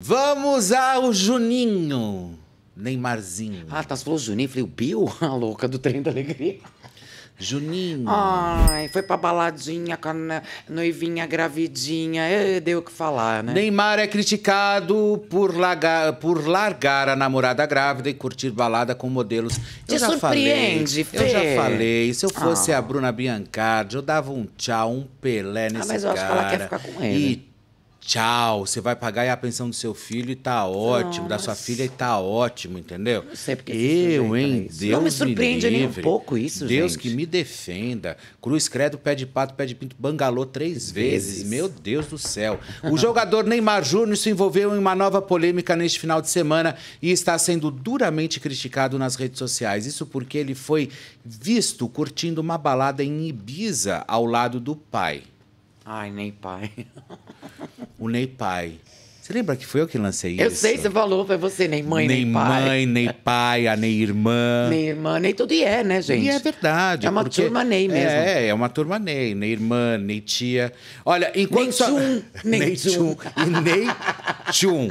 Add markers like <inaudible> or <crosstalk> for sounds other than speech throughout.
Vamos ao Juninho. Neymarzinho. Ah, tá, você falou Juninho. Falei, o Bill? <laughs> A louca do trem da alegria. Juninho. Ai, foi pra baladinha com a noivinha gravidinha. É, deu o que falar, né? Neymar é criticado por, largar, por largar a namorada grávida e curtir balada com modelos. Te eu já falei. Fê. Eu já falei. Se eu fosse ah. a Bruna Biancardi, eu dava um tchau, um pelé ah, nesse cara. Ah, mas eu acho que ela quer ficar com ele. E tchau, você vai pagar a pensão do seu filho e tá ótimo, Nossa. da sua filha e tá ótimo, entendeu? Não sei porque eu, hein? Deus não me surpreende me nem um pouco isso, Deus gente. que me defenda. Cruz Credo, pé de pato, pé de pinto, bangalô três vezes. vezes. Meu Deus do céu. O jogador Neymar Júnior se envolveu em uma nova polêmica neste final de semana e está sendo duramente criticado nas redes sociais. Isso porque ele foi visto curtindo uma balada em Ibiza ao lado do pai. Ai, nem pai o Ney Pai. Você lembra que foi eu que lancei eu isso? Eu sei, você falou, foi você, nem mãe, nem, nem pai. Nem mãe, nem pai, a nem irmã. Nem irmã, nem tudo e é, né, gente? E é verdade. É uma turma Ney mesmo. É, é uma turma Ney, nem irmã, nem tia. Olha, enquanto... Nem tchum, nem tchum. E nem tchum.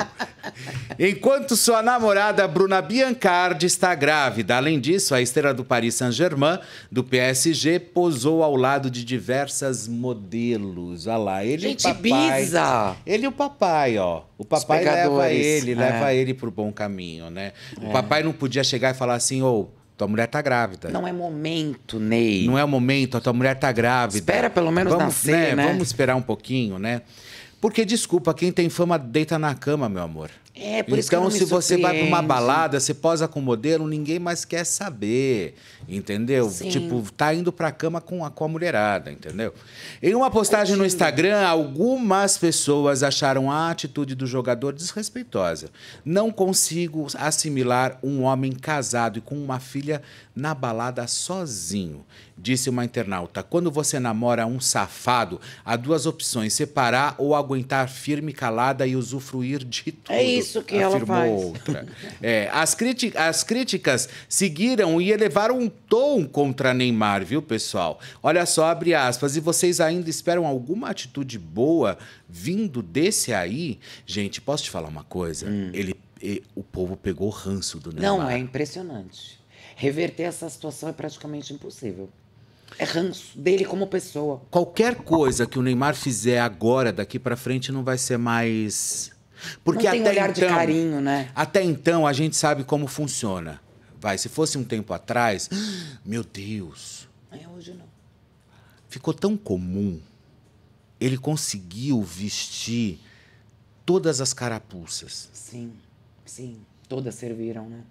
Enquanto sua namorada Bruna Biancardi está grávida. Além disso, a estrela do Paris Saint-Germain, do PSG, posou ao lado de diversas modelos. Olha lá, ele Gente, o papai. Biza. Ele e o papai, ó. O papai leva ele, é. leva ele pro bom caminho, né? É. O papai não podia chegar e falar assim, ô. Oh, tua mulher tá grávida. Não é momento, Ney. Não é o momento, a tua mulher tá grávida. Espera pelo menos Vamos, nascer, né? né? Vamos esperar um pouquinho, né? Porque, desculpa, quem tem fama deita na cama, meu amor. É, por isso então, que eu então, não se você vai para uma balada, se posa com modelo, ninguém mais quer saber, entendeu? Sim. Tipo, tá indo para a cama com a, com a mulherada, entendeu? Em uma postagem no Instagram, algumas pessoas acharam a atitude do jogador desrespeitosa. Não consigo assimilar um homem casado e com uma filha na balada sozinho, disse uma internauta. Quando você namora um safado, há duas opções: separar ou aguentar firme, calada e usufruir de é tudo. É isso isso que ela faz. Outra. É, as, as críticas seguiram e elevaram um tom contra Neymar, viu, pessoal? Olha só, abre aspas, e vocês ainda esperam alguma atitude boa vindo desse aí? Gente, posso te falar uma coisa? Hum. Ele, ele, o povo pegou ranço do Neymar. Não, é impressionante. Reverter essa situação é praticamente impossível. É ranço dele como pessoa. Qualquer coisa que o Neymar fizer agora, daqui para frente, não vai ser mais porque não tem até olhar então, de carinho, né? Até então a gente sabe como funciona. Vai, se fosse um tempo atrás, <gasps> meu Deus. É, hoje não. Ficou tão comum. Ele conseguiu vestir todas as carapuças. Sim, sim. Todas serviram, né?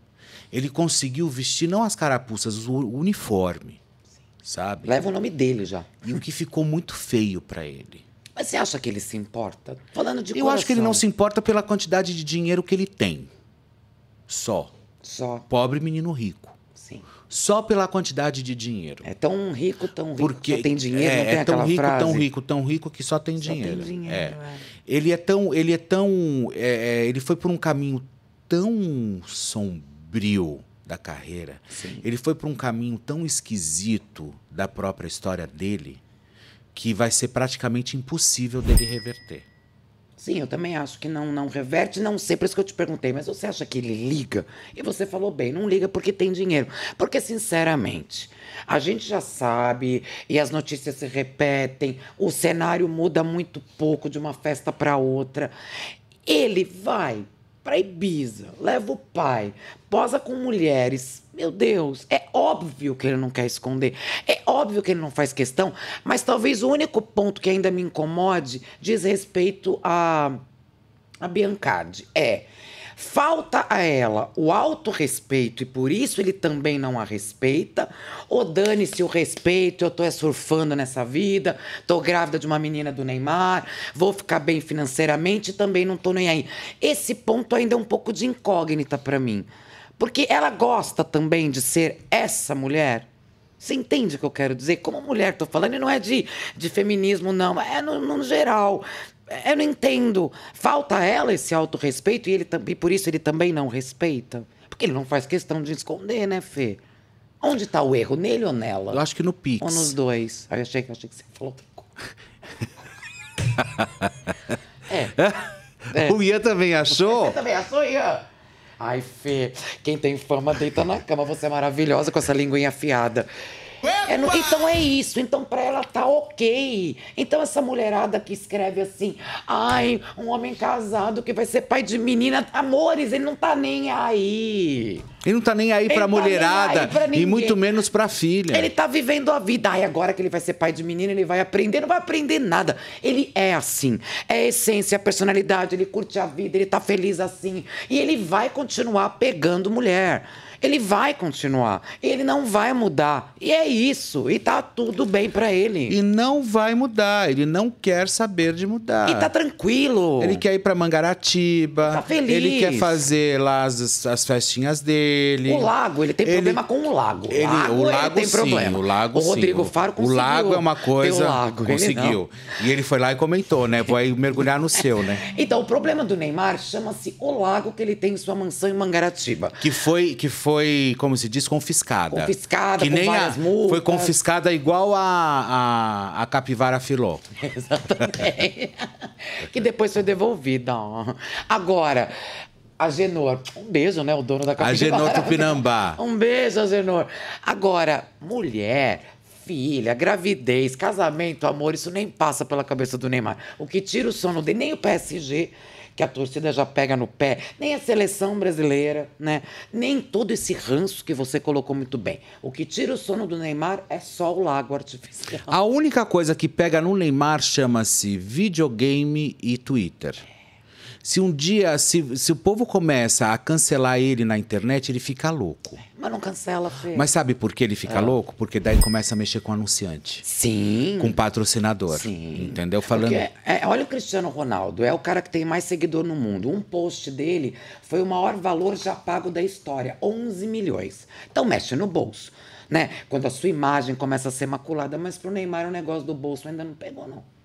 Ele conseguiu vestir não as carapuças, o uniforme. Sim. Sabe? Leva o nome dele já. E o que ficou muito feio para ele. Mas você acha que ele se importa? Falando de Eu coração. acho que ele não se importa pela quantidade de dinheiro que ele tem. Só. Só. Pobre menino rico. Sim. Só pela quantidade de dinheiro. É tão rico, tão rico Porque que tem dinheiro, é, não tem é tão rico, frase? tão rico, tão rico que só tem só dinheiro. Tem dinheiro é. É. Ele é tão, ele é tão, é, é, ele foi por um caminho tão sombrio da carreira. Sim. Ele foi por um caminho tão esquisito da própria história dele que vai ser praticamente impossível dele reverter. Sim, eu também acho que não, não reverte, não sei, por isso que eu te perguntei, mas você acha que ele liga? E você falou bem, não liga porque tem dinheiro. Porque, sinceramente, a gente já sabe e as notícias se repetem, o cenário muda muito pouco de uma festa para outra. Ele vai para Ibiza, leva o pai, posa com mulheres. Meu Deus, é óbvio que ele não quer esconder, é óbvio que ele não faz questão, mas talvez o único ponto que ainda me incomode diz respeito a, a Biancardi. É, Falta a ela o autorrespeito e por isso ele também não a respeita. Ou dane-se o respeito, eu tô é surfando nessa vida, tô grávida de uma menina do Neymar, vou ficar bem financeiramente e também não tô nem aí. Esse ponto ainda é um pouco de incógnita para mim. Porque ela gosta também de ser essa mulher. Você entende o que eu quero dizer? Como mulher, tô falando, e não é de, de feminismo, não. É no, no geral. Eu não entendo. Falta a ela esse autorrespeito e, ele, também, por isso ele também não respeita? Porque ele não faz questão de esconder, né, Fê? Onde está o erro? Nele ou nela? Eu acho que no Pix. Ou nos dois? Aí achei, achei que você falou outra coisa. <laughs> É. é. é. O Ian também achou? Você também achou, Ian? Ai, Fê, quem tem fama deita na cama. Você é maravilhosa com essa linguinha afiada. É então é isso. Então para ela tá ok. Então essa mulherada que escreve assim, ai, um homem casado que vai ser pai de menina, amores, ele não tá nem aí. Ele não tá nem aí ele pra tá mulherada aí pra e muito menos pra filha. Ele tá vivendo a vida. Ai, agora que ele vai ser pai de menina, ele vai aprender, não vai aprender nada. Ele é assim. É a essência, a é personalidade, ele curte a vida, ele tá feliz assim. E ele vai continuar pegando mulher ele vai continuar, ele não vai mudar. E é isso, e tá tudo bem para ele. E não vai mudar, ele não quer saber de mudar. E tá tranquilo. Ele quer ir para Mangaratiba. Tá feliz. Ele quer fazer lá as, as festinhas dele. O lago, ele tem ele... problema com o lago. Ele, lago o lago tem sim, problema. O lago o Rodrigo sim. Faro conseguiu. O lago é uma coisa, o lago. conseguiu. Ele e ele foi lá e comentou, né? Vai mergulhar no seu, né? Então, o problema do Neymar chama-se o lago que ele tem em sua mansão em Mangaratiba. Que foi que foi foi, como se diz, confiscada. Confiscada, que nem a, multas. Foi confiscada igual a, a, a capivara filó. <laughs> Exatamente. que depois foi devolvida. Agora, a Zenor. um beijo, né? O dono da capivara. a Zenor Tupinambá. <laughs> Um beijo, a Zenor. Agora, mulher filha, gravidez, casamento, amor, isso nem passa pela cabeça do Neymar. O que tira o sono dele, nem o PSG, que a torcida já pega no pé, nem a seleção brasileira, né? Nem todo esse ranço que você colocou muito bem. O que tira o sono do Neymar é só o lago artificial. A única coisa que pega no Neymar chama-se videogame e Twitter. Se um dia, se, se o povo começa a cancelar ele na internet, ele fica louco. É. Mas não cancela, Fê. Mas sabe por que ele fica é. louco? Porque daí começa a mexer com anunciante. Sim. Com patrocinador. Sim. Entendeu? Falando. É, é, olha o Cristiano Ronaldo, é o cara que tem mais seguidor no mundo. Um post dele foi o maior valor já pago da história: 11 milhões. Então mexe no bolso. Né? Quando a sua imagem começa a ser maculada, mas pro Neymar o negócio do bolso ainda não pegou, não.